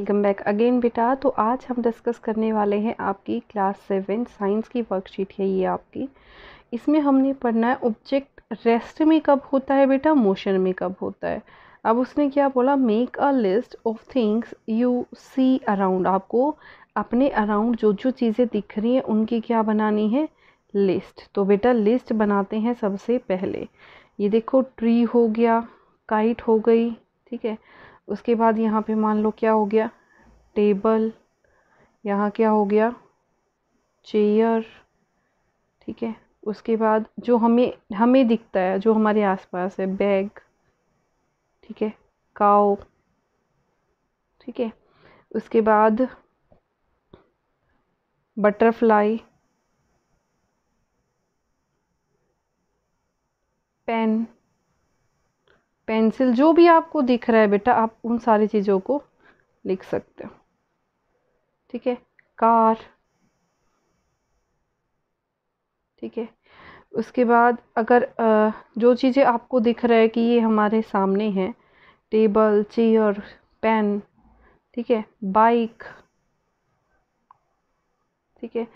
welcome back again बेटा तो आज हम डिस्कस करने वाले हैं आपकी क्लास सेवन साइंस की वर्कशीट है ये आपकी इसमें हमने पढ़ना है ऑब्जेक्ट रेस्ट में कब होता है बेटा मोशन में कब होता है अब उसने क्या बोला make a list of things you see around आपको अपने अराउंड जो जो चीज़ें दिख रही हैं उनकी क्या बनानी है लिस्ट तो बेटा लिस्ट बनाते हैं सबसे पहले ये देखो ट्री हो गया काइट हो गई ठीक है उसके बाद यहाँ पे मान लो क्या हो गया टेबल यहाँ क्या हो गया चेयर ठीक है उसके बाद जो हमें हमें दिखता है जो हमारे आसपास है बैग ठीक है काओ ठीक है उसके बाद बटरफ्लाई पेन पेंसिल जो भी आपको दिख रहा है बेटा आप उन सारी चीज़ों को लिख सकते हो ठीक है कार ठीक है उसके बाद अगर जो चीज़ें आपको दिख रहा है कि ये हमारे सामने हैं टेबल चेयर पेन ठीक है बाइक ठीक है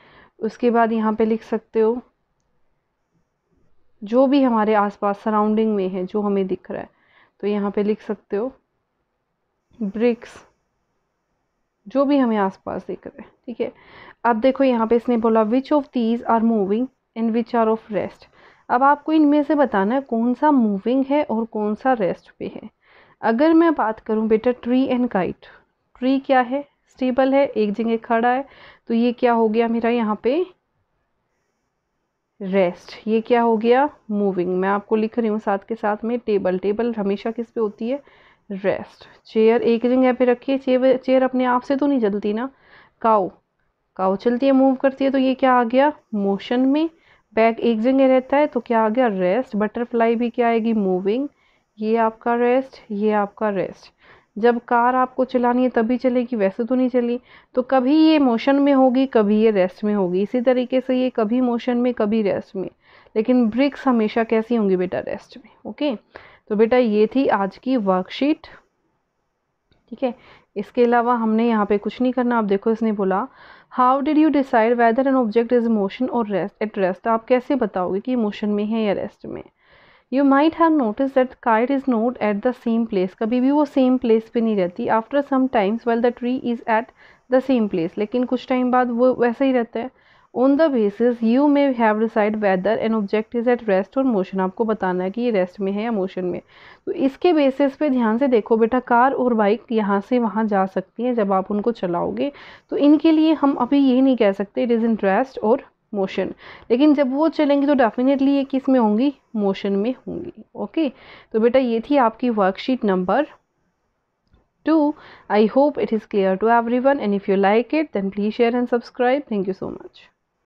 उसके बाद यहाँ पे लिख सकते हो जो भी हमारे आसपास सराउंडिंग में है जो हमें दिख रहा है तो यहाँ पे लिख सकते हो ब्रिक्स जो भी हमें आसपास दिख रहे हैं ठीक है अब देखो यहाँ पे इसने बोला which of these are moving and which are of rest अब आपको इनमें से बताना है कौन सा मूविंग है और कौन सा रेस्ट पे है अगर मैं बात करूँ बेटा ट्री एंड काइट ट्री क्या है स्टेबल है एक जगह खड़ा है तो ये क्या हो गया मेरा यहाँ पे रेस्ट ये क्या हो गया मूविंग मैं आपको लिख रही हूँ साथ के साथ में टेबल टेबल हमेशा किस पे होती है रेस्ट चेयर एक जगह पे रखिए चेयर चेयर अपने आप से तो नहीं चलती ना काओ काओ चलती है मूव करती है तो ये क्या आ गया मोशन में बैग एक जगह रहता है तो क्या आ गया रेस्ट बटरफ्लाई भी क्या आएगी मूविंग ये आपका रेस्ट ये आपका रेस्ट जब कार आपको चलानी है तभी चलेगी वैसे तो नहीं चली तो कभी ये मोशन में होगी कभी ये रेस्ट में होगी इसी तरीके से ये कभी मोशन में कभी रेस्ट में लेकिन ब्रिक्स हमेशा कैसी होंगी बेटा रेस्ट में ओके तो बेटा ये थी आज की वर्कशीट ठीक है इसके अलावा हमने यहाँ पे कुछ नहीं करना आप देखो इसने बोला how did you decide whether an object is motion और रेस्ट एट रेस्ट आप कैसे बताओगे कि मोशन में है या रेस्ट में है you might have notice that kite is not at the same place कभी भी वो सेम प्लेस पे नहीं रहती after some times well the tree is at the same place लेकिन कुछ टाइम बाद वो वैसे ही रहता है on the basis you may have decide whether an object is at rest और मोशन आपको बताना है कि ये रेस्ट में है या मोशन में तो इसके बेसिस पे ध्यान से देखो बेटा कार और बाइक यहाँ से वहाँ जा सकती है जब आप उनको चलाओगे तो इनके लिए हम अभी ये नहीं कह सकते इट इज़ इन रेस्ट और मोशन लेकिन जब वो चलेंगी तो डेफिनेटली ये किस में होंगी मोशन में होंगी ओके तो बेटा ये थी आपकी worksheet number two I hope it is clear to everyone and if you like it then please share and subscribe thank you so much